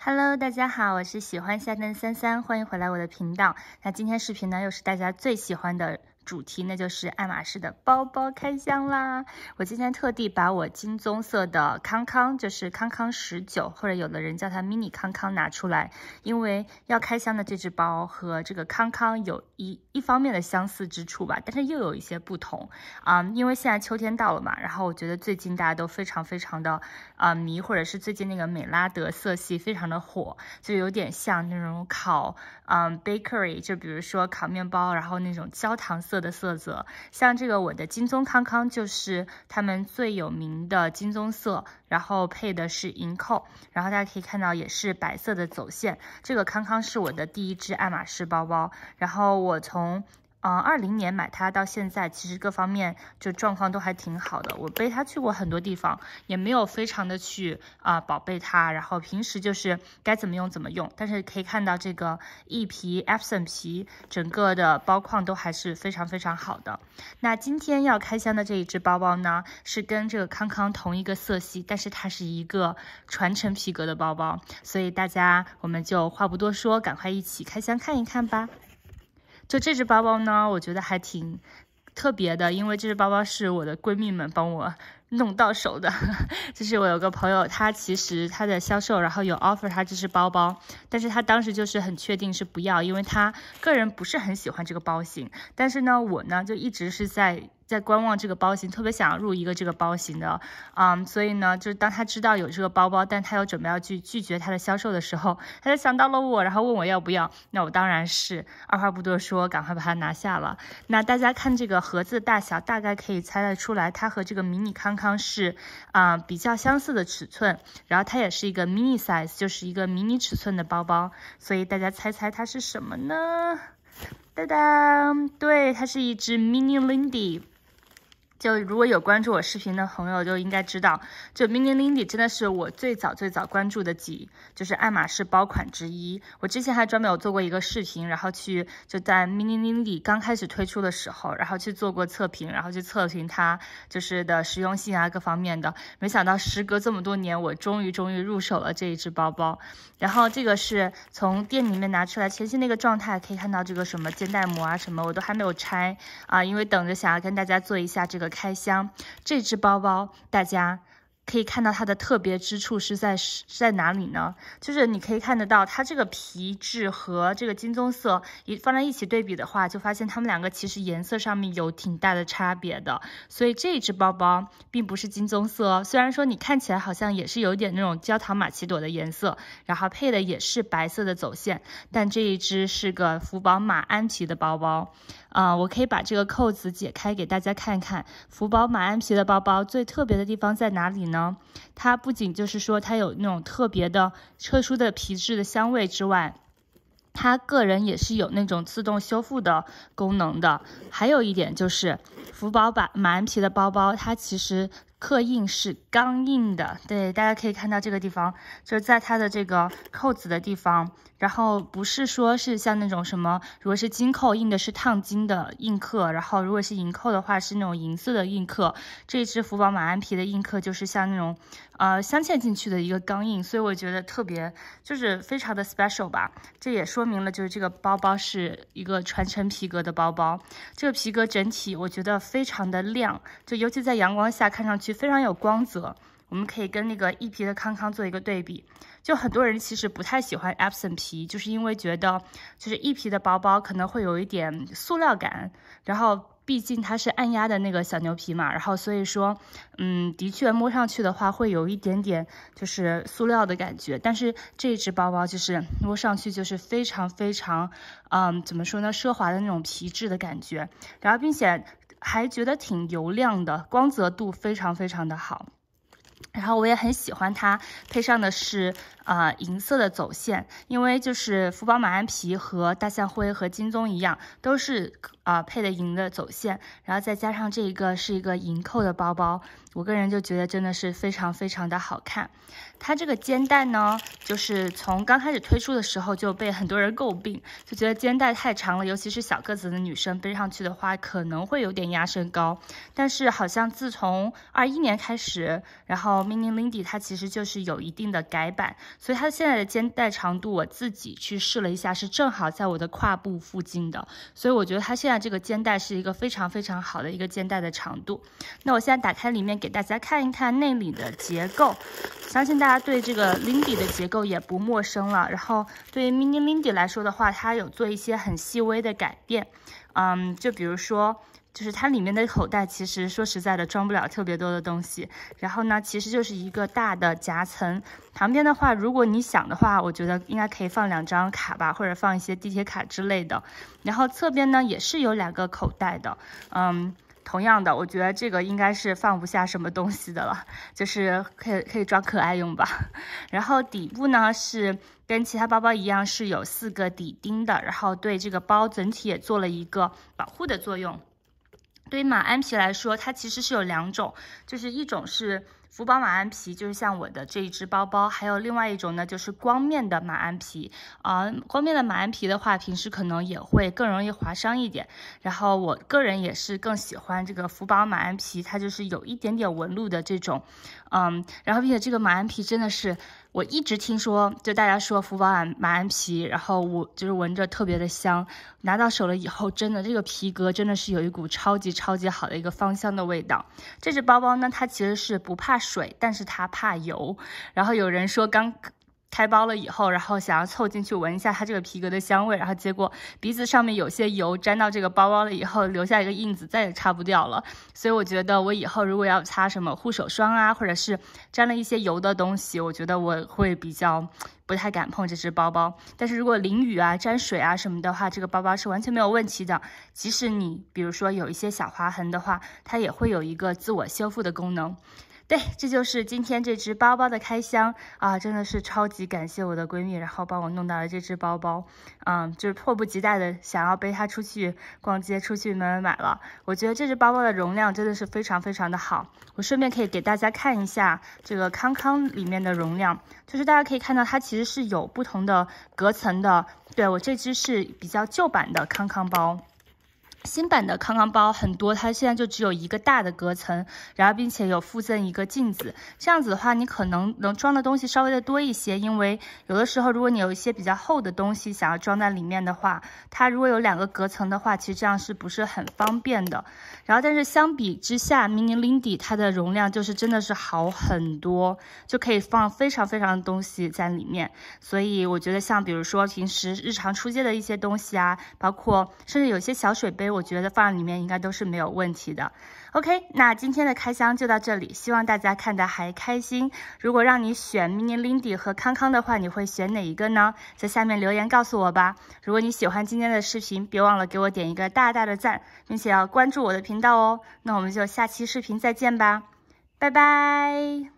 Hello，大家好，我是喜欢下单的三三，欢迎回来我的频道。那今天视频呢，又是大家最喜欢的。主题那就是爱马仕的包包开箱啦！我今天特地把我金棕色的康康，就是康康十九，或者有的人叫它 mini 康康拿出来，因为要开箱的这只包和这个康康有一一方面的相似之处吧，但是又有一些不同啊！因为现在秋天到了嘛，然后我觉得最近大家都非常非常的啊迷，或者是最近那个美拉德色系非常的火，就有点像那种烤嗯 bakery，就比如说烤面包，然后那种焦糖色。色的色泽，像这个我的金棕康康就是他们最有名的金棕色，然后配的是银扣，然后大家可以看到也是白色的走线。这个康康是我的第一只爱马仕包包，然后我从。啊，二零年买它到现在，其实各方面就状况都还挺好的。我背它去过很多地方，也没有非常的去啊宝贝它，然后平时就是该怎么用怎么用。但是可以看到这个一皮 Epson 皮整个的包况都还是非常非常好的。那今天要开箱的这一只包包呢，是跟这个康康同一个色系，但是它是一个传承皮革的包包。所以大家我们就话不多说，赶快一起开箱看一看吧。就这只包包呢，我觉得还挺特别的，因为这只包包是我的闺蜜们帮我。弄到手的，就是我有个朋友，他其实他的销售，然后有 offer，他这是包包，但是他当时就是很确定是不要，因为他个人不是很喜欢这个包型。但是呢，我呢就一直是在在观望这个包型，特别想要入一个这个包型的，嗯，所以呢，就是当他知道有这个包包，但他又准备要去拒绝他的销售的时候，他就想到了我，然后问我要不要，那我当然是二话不多说，赶快把它拿下了。那大家看这个盒子大小，大概可以猜得出来，它和这个迷你康康。方式啊，比较相似的尺寸，然后它也是一个 mini size，就是一个迷你尺寸的包包，所以大家猜猜它是什么呢？哒哒，对，它是一只 mini Lindy。就如果有关注我视频的朋友，就应该知道，就 Mini Lindy 真的是我最早最早关注的几，就是爱马仕包款之一。我之前还专门有做过一个视频，然后去就在 Mini Lindy 刚开始推出的时候，然后去做过测评，然后去测评它就是的实用性啊各方面的。没想到时隔这么多年，我终于终于入手了这一只包包。然后这个是从店里面拿出来全新那个状态，可以看到这个什么肩带膜啊什么我都还没有拆啊，因为等着想要跟大家做一下这个。开箱这只包包，大家。可以看到它的特别之处是在是在哪里呢？就是你可以看得到它这个皮质和这个金棕色一放在一起对比的话，就发现它们两个其实颜色上面有挺大的差别的。所以这一只包包并不是金棕色，虽然说你看起来好像也是有点那种焦糖玛奇朵的颜色，然后配的也是白色的走线，但这一只是个福宝马鞍皮的包包。啊，我可以把这个扣子解开给大家看看。福宝马鞍皮的包包最特别的地方在哪里呢？呢，它不仅就是说它有那种特别的、特殊的皮质的香味之外，它个人也是有那种自动修复的功能的。还有一点就是，福宝版马鞍皮的包包，它其实。刻印是钢印的，对大家可以看到这个地方，就是在它的这个扣子的地方，然后不是说是像那种什么，如果是金扣印的是烫金的印刻，然后如果是银扣的话是那种银色的印刻，这只福宝马鞍皮的印刻就是像那种呃镶嵌进去的一个钢印，所以我觉得特别就是非常的 special 吧，这也说明了就是这个包包是一个传承皮革的包包，这个皮革整体我觉得非常的亮，就尤其在阳光下看上去。非常有光泽，我们可以跟那个一皮的康康做一个对比。就很多人其实不太喜欢 Epson 皮，就是因为觉得就是一皮的包包可能会有一点塑料感，然后毕竟它是按压的那个小牛皮嘛，然后所以说，嗯，的确摸上去的话会有一点点就是塑料的感觉。但是这只包包就是摸上去就是非常非常，嗯，怎么说呢，奢华的那种皮质的感觉。然后并且。还觉得挺油亮的，光泽度非常非常的好，然后我也很喜欢它，配上的是。啊，银色的走线，因为就是福宝马鞍皮和大象灰和金棕一样，都是啊配的银的走线，然后再加上这一个是一个银扣的包包，我个人就觉得真的是非常非常的好看。它这个肩带呢，就是从刚开始推出的时候就被很多人诟病，就觉得肩带太长了，尤其是小个子的女生背上去的话可能会有点压身高。但是好像自从二一年开始，然后 Mini Lindy 它其实就是有一定的改版。所以它现在的肩带长度，我自己去试了一下，是正好在我的胯部附近的。所以我觉得它现在这个肩带是一个非常非常好的一个肩带的长度。那我现在打开里面给大家看一看内里的结构，相信大家对这个 Lindy 的结构也不陌生了。然后对于 Mini Lindy 来说的话，它有做一些很细微的改变，嗯，就比如说。就是它里面的口袋，其实说实在的，装不了特别多的东西。然后呢，其实就是一个大的夹层。旁边的话，如果你想的话，我觉得应该可以放两张卡吧，或者放一些地铁卡之类的。然后侧边呢，也是有两个口袋的。嗯，同样的，我觉得这个应该是放不下什么东西的了，就是可以可以装可爱用吧。然后底部呢，是跟其他包包一样是有四个底钉的，然后对这个包整体也做了一个保护的作用。对于马鞍皮来说，它其实是有两种，就是一种是。福宝马鞍皮就是像我的这一只包包，还有另外一种呢，就是光面的马鞍皮。啊，光面的马鞍皮的话，平时可能也会更容易划伤一点。然后我个人也是更喜欢这个福宝马鞍皮，它就是有一点点纹路的这种，嗯，然后并且这个马鞍皮真的是我一直听说，就大家说福宝马马鞍皮，然后我就是闻着特别的香，拿到手了以后，真的这个皮革真的是有一股超级超级好的一个芳香的味道。这只包包呢，它其实是不怕。水，但是它怕油。然后有人说刚开包了以后，然后想要凑进去闻一下它这个皮革的香味，然后结果鼻子上面有些油沾到这个包包了以后，留下一个印子，再也擦不掉了。所以我觉得我以后如果要擦什么护手霜啊，或者是沾了一些油的东西，我觉得我会比较不太敢碰这只包包。但是如果淋雨啊、沾水啊什么的话，这个包包是完全没有问题的。即使你比如说有一些小划痕的话，它也会有一个自我修复的功能。对，这就是今天这只包包的开箱啊，真的是超级感谢我的闺蜜，然后帮我弄到了这只包包，嗯，就是迫不及待的想要背它出去逛街，出去买买买了。我觉得这只包包的容量真的是非常非常的好，我顺便可以给大家看一下这个康康里面的容量，就是大家可以看到它其实是有不同的隔层的，对我这只是比较旧版的康康包。新版的康康包很多，它现在就只有一个大的隔层，然后并且有附赠一个镜子。这样子的话，你可能能装的东西稍微的多一些，因为有的时候如果你有一些比较厚的东西想要装在里面的话，它如果有两个隔层的话，其实这样是不是很方便的？然后但是相比之下，Mini Lindy 它的容量就是真的是好很多，就可以放非常非常的东西在里面。所以我觉得像比如说平时日常出街的一些东西啊，包括甚至有些小水杯。我觉得放里面应该都是没有问题的。OK，那今天的开箱就到这里，希望大家看的还开心。如果让你选 Mini Lindy 和康康的话，你会选哪一个呢？在下面留言告诉我吧。如果你喜欢今天的视频，别忘了给我点一个大大的赞，并且要关注我的频道哦。那我们就下期视频再见吧，拜拜。